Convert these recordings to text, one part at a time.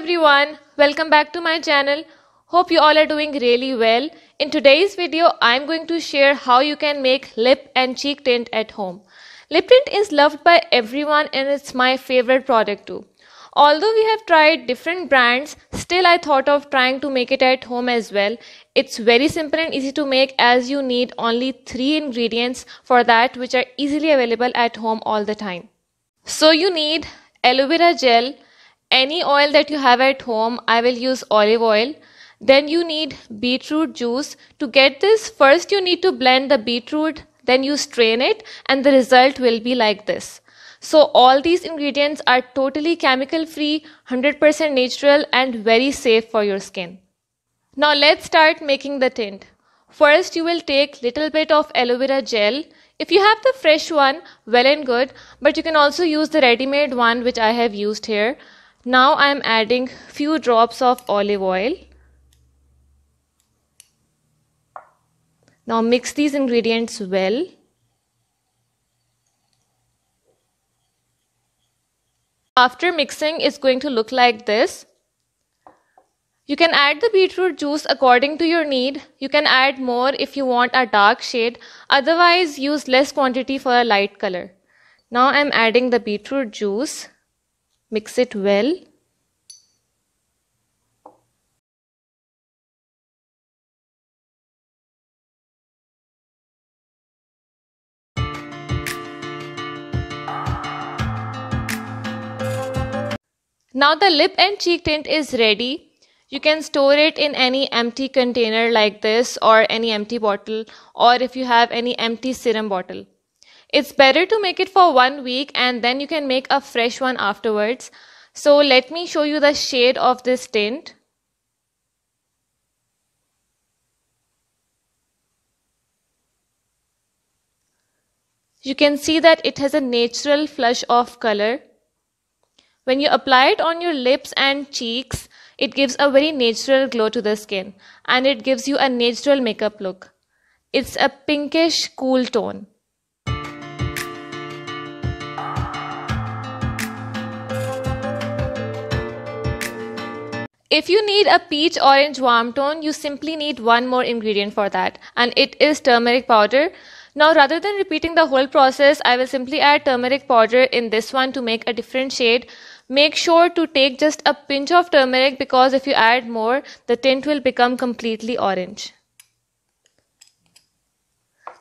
everyone welcome back to my channel hope you all are doing really well in today's video i'm going to share how you can make lip and cheek tint at home lip tint is loved by everyone and it's my favorite product too although we have tried different brands still i thought of trying to make it at home as well it's very simple and easy to make as you need only three ingredients for that which are easily available at home all the time so you need aloe vera gel any oil that you have at home i will use olive oil then you need beetroot juice to get this first you need to blend the beetroot then you strain it and the result will be like this so all these ingredients are totally chemical free 100% natural and very safe for your skin now let's start making the tint first you will take little bit of aloe vera gel if you have the fresh one well and good but you can also use the ready-made one which i have used here now I am adding few drops of olive oil. Now mix these ingredients well. After mixing it's going to look like this. You can add the beetroot juice according to your need. You can add more if you want a dark shade. Otherwise use less quantity for a light color. Now I'm adding the beetroot juice. Mix it well. Now the lip and cheek tint is ready. You can store it in any empty container like this or any empty bottle or if you have any empty serum bottle. It's better to make it for one week and then you can make a fresh one afterwards. So let me show you the shade of this tint. You can see that it has a natural flush of color. When you apply it on your lips and cheeks, it gives a very natural glow to the skin and it gives you a natural makeup look. It's a pinkish cool tone. If you need a peach orange warm tone, you simply need one more ingredient for that and it is turmeric powder. Now rather than repeating the whole process, I will simply add turmeric powder in this one to make a different shade. Make sure to take just a pinch of turmeric because if you add more, the tint will become completely orange.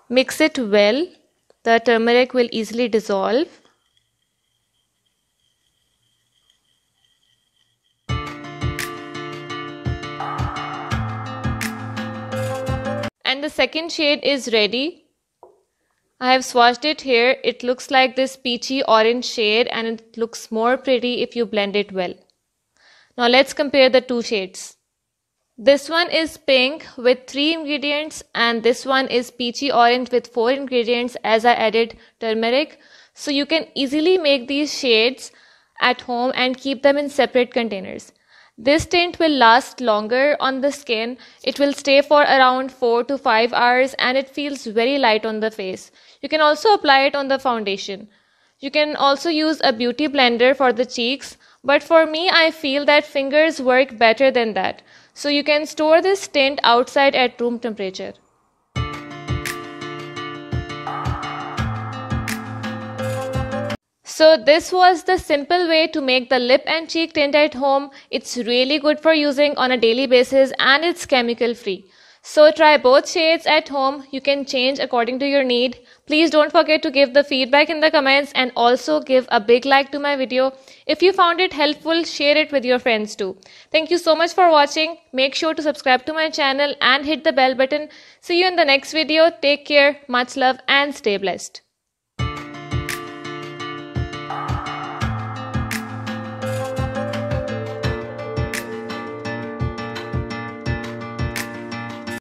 Mix it well. The turmeric will easily dissolve. the second shade is ready, I have swatched it here. It looks like this peachy orange shade and it looks more pretty if you blend it well. Now let's compare the two shades. This one is pink with three ingredients and this one is peachy orange with four ingredients as I added turmeric. So you can easily make these shades at home and keep them in separate containers. This tint will last longer on the skin. It will stay for around 4 to 5 hours and it feels very light on the face. You can also apply it on the foundation. You can also use a beauty blender for the cheeks. But for me, I feel that fingers work better than that. So you can store this tint outside at room temperature. So this was the simple way to make the lip and cheek tint at home. It's really good for using on a daily basis and it's chemical free. So try both shades at home. You can change according to your need. Please don't forget to give the feedback in the comments and also give a big like to my video. If you found it helpful, share it with your friends too. Thank you so much for watching. Make sure to subscribe to my channel and hit the bell button. See you in the next video. Take care, much love and stay blessed.